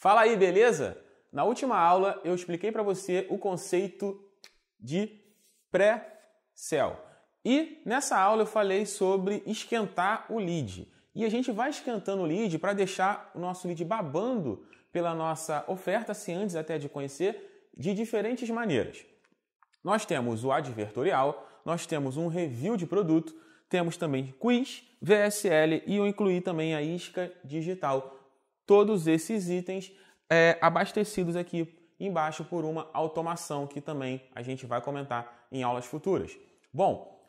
Fala aí, beleza? Na última aula eu expliquei para você o conceito de pré-sell. E nessa aula eu falei sobre esquentar o lead. E a gente vai esquentando o lead para deixar o nosso lead babando pela nossa oferta, se antes até de conhecer, de diferentes maneiras. Nós temos o advertorial, nós temos um review de produto, temos também quiz, VSL e eu incluí também a isca digital todos esses itens é, abastecidos aqui embaixo por uma automação que também a gente vai comentar em aulas futuras. Bom,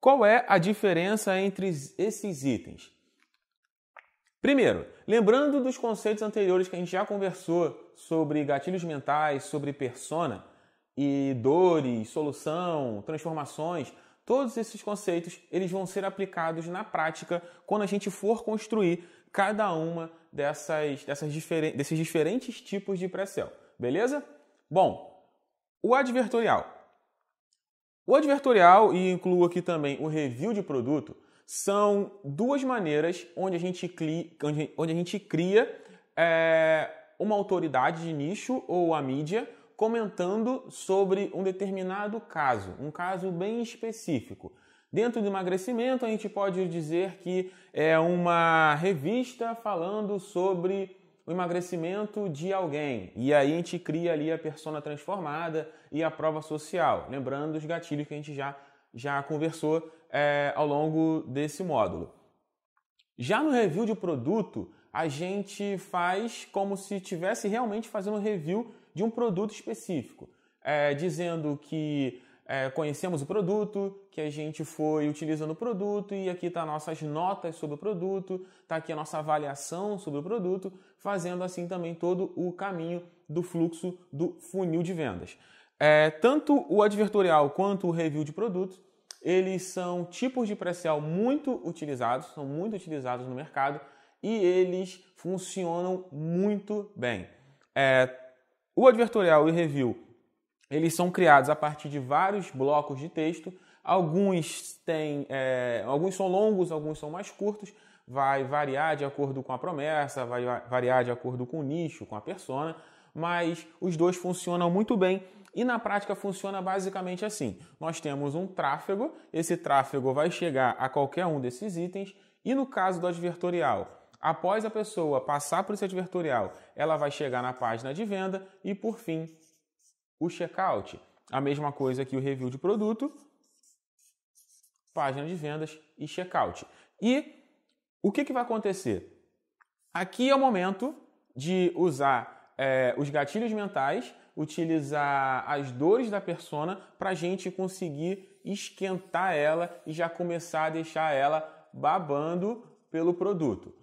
qual é a diferença entre esses itens? Primeiro, lembrando dos conceitos anteriores que a gente já conversou sobre gatilhos mentais, sobre persona e dores, solução, transformações, todos esses conceitos eles vão ser aplicados na prática quando a gente for construir cada uma dessas, dessas diferen desses diferentes tipos de pré-sell, beleza? Bom, o advertorial. O advertorial, e incluo aqui também o review de produto, são duas maneiras onde a gente, cli onde, a gente cria é, uma autoridade de nicho ou a mídia comentando sobre um determinado caso, um caso bem específico. Dentro do emagrecimento, a gente pode dizer que é uma revista falando sobre o emagrecimento de alguém. E aí a gente cria ali a persona transformada e a prova social, lembrando os gatilhos que a gente já, já conversou é, ao longo desse módulo. Já no review de produto, a gente faz como se estivesse realmente fazendo um review de um produto específico, é, dizendo que é, conhecemos o produto, que a gente foi utilizando o produto e aqui está nossas notas sobre o produto, está aqui a nossa avaliação sobre o produto, fazendo assim também todo o caminho do fluxo do funil de vendas. É, tanto o advertorial quanto o review de produtos, eles são tipos de pré-sale muito utilizados, são muito utilizados no mercado e eles funcionam muito bem. É, o advertorial e review eles são criados a partir de vários blocos de texto. Alguns têm, é, alguns são longos, alguns são mais curtos. Vai variar de acordo com a promessa, vai variar de acordo com o nicho, com a persona. Mas os dois funcionam muito bem e na prática funciona basicamente assim: nós temos um tráfego, esse tráfego vai chegar a qualquer um desses itens, e no caso do advertorial, após a pessoa passar por esse advertorial, ela vai chegar na página de venda e, por fim, o checkout, a mesma coisa que o review de produto, página de vendas e checkout. E o que, que vai acontecer? Aqui é o momento de usar é, os gatilhos mentais, utilizar as dores da persona para a gente conseguir esquentar ela e já começar a deixar ela babando pelo produto.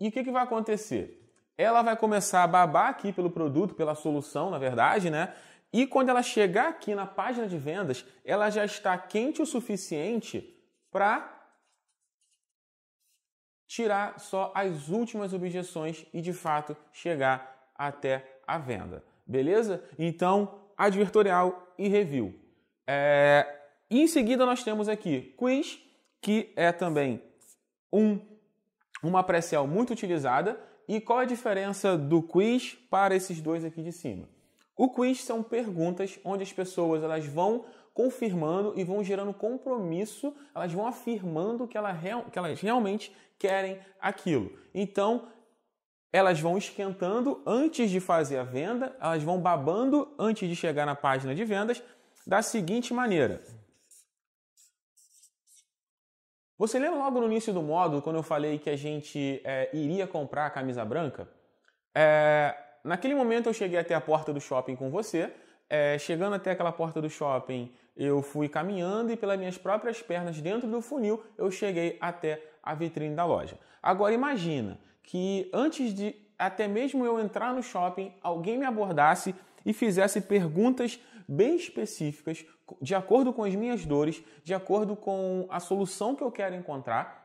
E o que, que vai acontecer? ela vai começar a babar aqui pelo produto, pela solução, na verdade, né? E quando ela chegar aqui na página de vendas, ela já está quente o suficiente para tirar só as últimas objeções e de fato chegar até a venda. Beleza? Então, advertorial e review. É... E em seguida nós temos aqui quiz, que é também um, uma pré muito utilizada e qual é a diferença do quiz para esses dois aqui de cima? O quiz são perguntas onde as pessoas elas vão confirmando e vão gerando compromisso, elas vão afirmando que, ela real, que elas realmente querem aquilo. Então, elas vão esquentando antes de fazer a venda, elas vão babando antes de chegar na página de vendas da seguinte maneira. Você lembra logo no início do módulo, quando eu falei que a gente é, iria comprar a camisa branca? É, naquele momento eu cheguei até a porta do shopping com você. É, chegando até aquela porta do shopping, eu fui caminhando e pelas minhas próprias pernas, dentro do funil, eu cheguei até a vitrine da loja. Agora imagina que antes de até mesmo eu entrar no shopping, alguém me abordasse e fizesse perguntas bem específicas, de acordo com as minhas dores, de acordo com a solução que eu quero encontrar,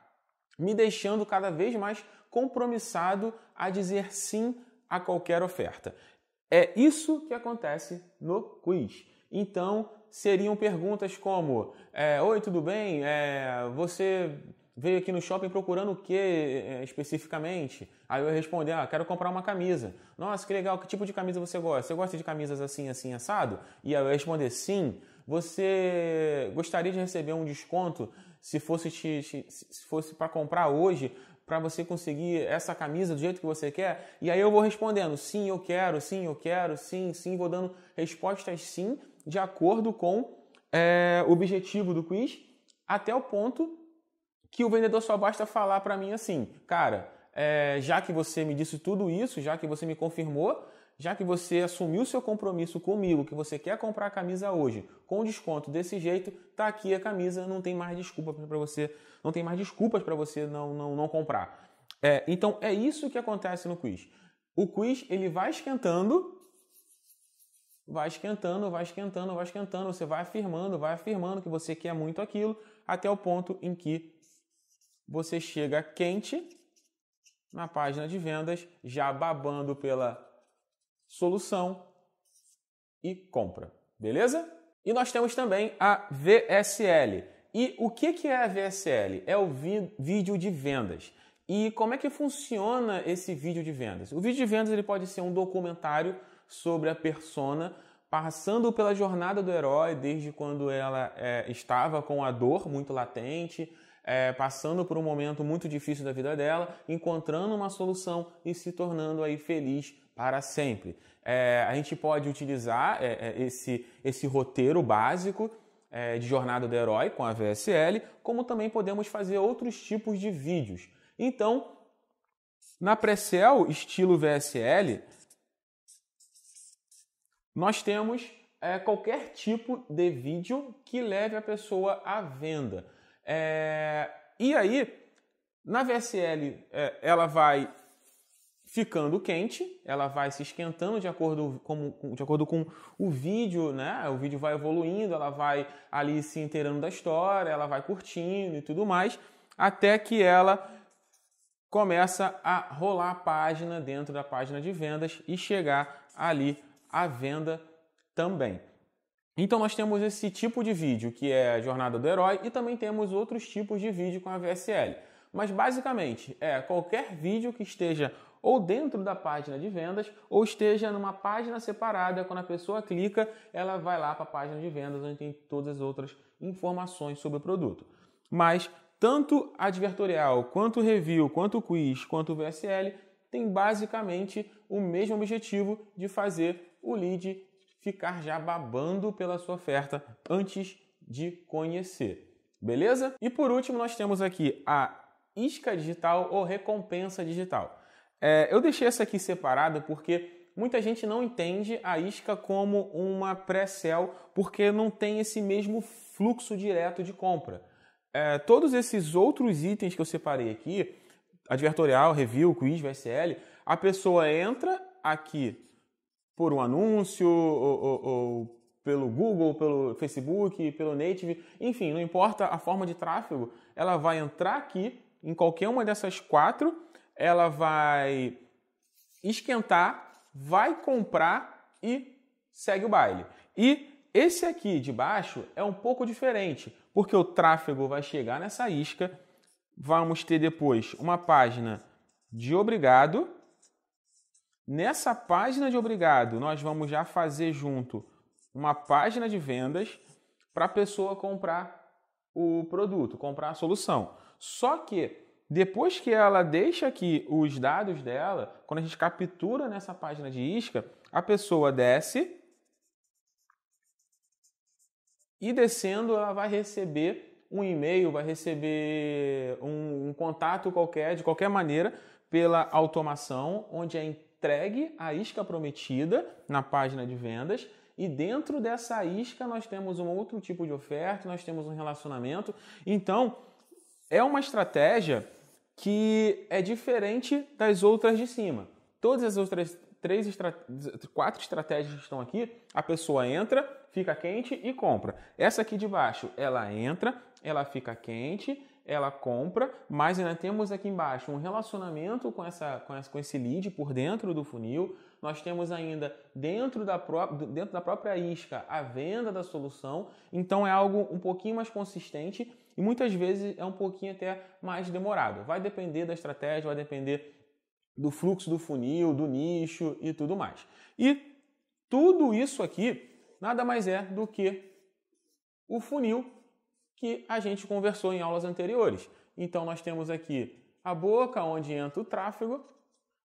me deixando cada vez mais compromissado a dizer sim a qualquer oferta. É isso que acontece no quiz. Então, seriam perguntas como: é, Oi, tudo bem? É, você veio aqui no shopping procurando o que é, especificamente? Aí eu respondi, ah, quero comprar uma camisa. Nossa, que legal, que tipo de camisa você gosta? Você gosta de camisas assim, assim, assado? E aí eu respondi, sim. Você gostaria de receber um desconto se fosse, te, se fosse para comprar hoje para você conseguir essa camisa do jeito que você quer? E aí eu vou respondendo, sim, eu quero, sim, eu quero, sim, sim, vou dando respostas sim, de acordo com é, o objetivo do quiz, até o ponto que o vendedor só basta falar para mim assim, cara, é, já que você me disse tudo isso, já que você me confirmou, já que você assumiu seu compromisso comigo, que você quer comprar a camisa hoje, com desconto desse jeito, tá aqui a camisa, não tem mais desculpa para você, não tem mais desculpas para você não, não, não comprar. É, então é isso que acontece no quiz. O quiz ele vai esquentando, vai esquentando, vai esquentando, vai esquentando, você vai afirmando, vai afirmando que você quer muito aquilo, até o ponto em que você chega quente na página de vendas, já babando pela solução e compra. Beleza? E nós temos também a VSL. E o que, que é a VSL? É o vídeo de vendas. E como é que funciona esse vídeo de vendas? O vídeo de vendas ele pode ser um documentário sobre a persona, passando pela jornada do herói, desde quando ela é, estava com a dor muito latente, é, passando por um momento muito difícil da vida dela, encontrando uma solução e se tornando aí feliz para sempre. É, a gente pode utilizar é, é, esse, esse roteiro básico é, de Jornada do Herói com a VSL, como também podemos fazer outros tipos de vídeos. Então, na Precel estilo VSL, nós temos é, qualquer tipo de vídeo que leve a pessoa à venda. É, e aí, na VSL, é, ela vai ficando quente, ela vai se esquentando de acordo com, de acordo com o vídeo, né? O vídeo vai evoluindo, ela vai ali se inteirando da história, ela vai curtindo e tudo mais, até que ela começa a rolar a página dentro da página de vendas e chegar ali à venda também. Então nós temos esse tipo de vídeo que é a jornada do herói e também temos outros tipos de vídeo com a VSL. Mas basicamente é qualquer vídeo que esteja ou dentro da página de vendas ou esteja numa página separada, quando a pessoa clica, ela vai lá para a página de vendas onde tem todas as outras informações sobre o produto. Mas tanto advertorial, quanto review, quanto quiz, quanto VSL tem basicamente o mesmo objetivo de fazer o lead ficar já babando pela sua oferta antes de conhecer. Beleza? E por último, nós temos aqui a isca digital ou recompensa digital. É, eu deixei essa aqui separada porque muita gente não entende a isca como uma pré-sell porque não tem esse mesmo fluxo direto de compra. É, todos esses outros itens que eu separei aqui, advertorial, review, quiz, VSL, a pessoa entra aqui por um anúncio, ou, ou, ou pelo Google, pelo Facebook, pelo Native, enfim, não importa a forma de tráfego, ela vai entrar aqui em qualquer uma dessas quatro, ela vai esquentar, vai comprar e segue o baile. E esse aqui de baixo é um pouco diferente, porque o tráfego vai chegar nessa isca, vamos ter depois uma página de obrigado Nessa página de obrigado, nós vamos já fazer junto uma página de vendas para a pessoa comprar o produto, comprar a solução. Só que depois que ela deixa aqui os dados dela, quando a gente captura nessa página de isca, a pessoa desce e descendo ela vai receber um e-mail, vai receber um, um contato qualquer, de qualquer maneira, pela automação, onde é entregue a isca prometida na página de vendas e dentro dessa isca nós temos um outro tipo de oferta, nós temos um relacionamento. Então, é uma estratégia que é diferente das outras de cima. Todas as outras três quatro estratégias que estão aqui, a pessoa entra, fica quente e compra. Essa aqui de baixo, ela entra, ela fica quente ela compra, mas ainda temos aqui embaixo um relacionamento com, essa, com, essa, com esse lead por dentro do funil. Nós temos ainda dentro da, pró dentro da própria isca a venda da solução. Então é algo um pouquinho mais consistente e muitas vezes é um pouquinho até mais demorado. Vai depender da estratégia, vai depender do fluxo do funil, do nicho e tudo mais. E tudo isso aqui nada mais é do que o funil que a gente conversou em aulas anteriores. Então nós temos aqui a boca, onde entra o tráfego.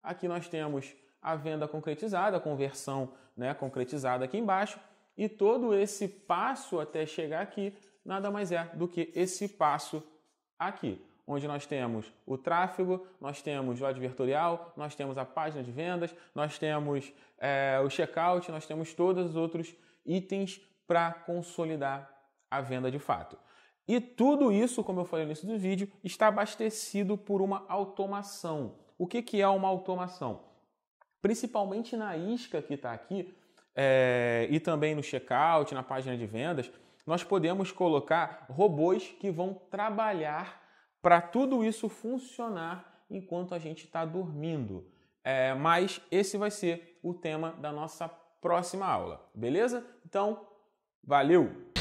Aqui nós temos a venda concretizada, a conversão né, concretizada aqui embaixo. E todo esse passo até chegar aqui nada mais é do que esse passo aqui, onde nós temos o tráfego, nós temos o advertorial, nós temos a página de vendas, nós temos é, o checkout, nós temos todos os outros itens para consolidar a venda de fato. E tudo isso, como eu falei no início do vídeo, está abastecido por uma automação. O que, que é uma automação? Principalmente na isca que está aqui é, e também no checkout, na página de vendas, nós podemos colocar robôs que vão trabalhar para tudo isso funcionar enquanto a gente está dormindo. É, mas esse vai ser o tema da nossa próxima aula, beleza? Então, valeu!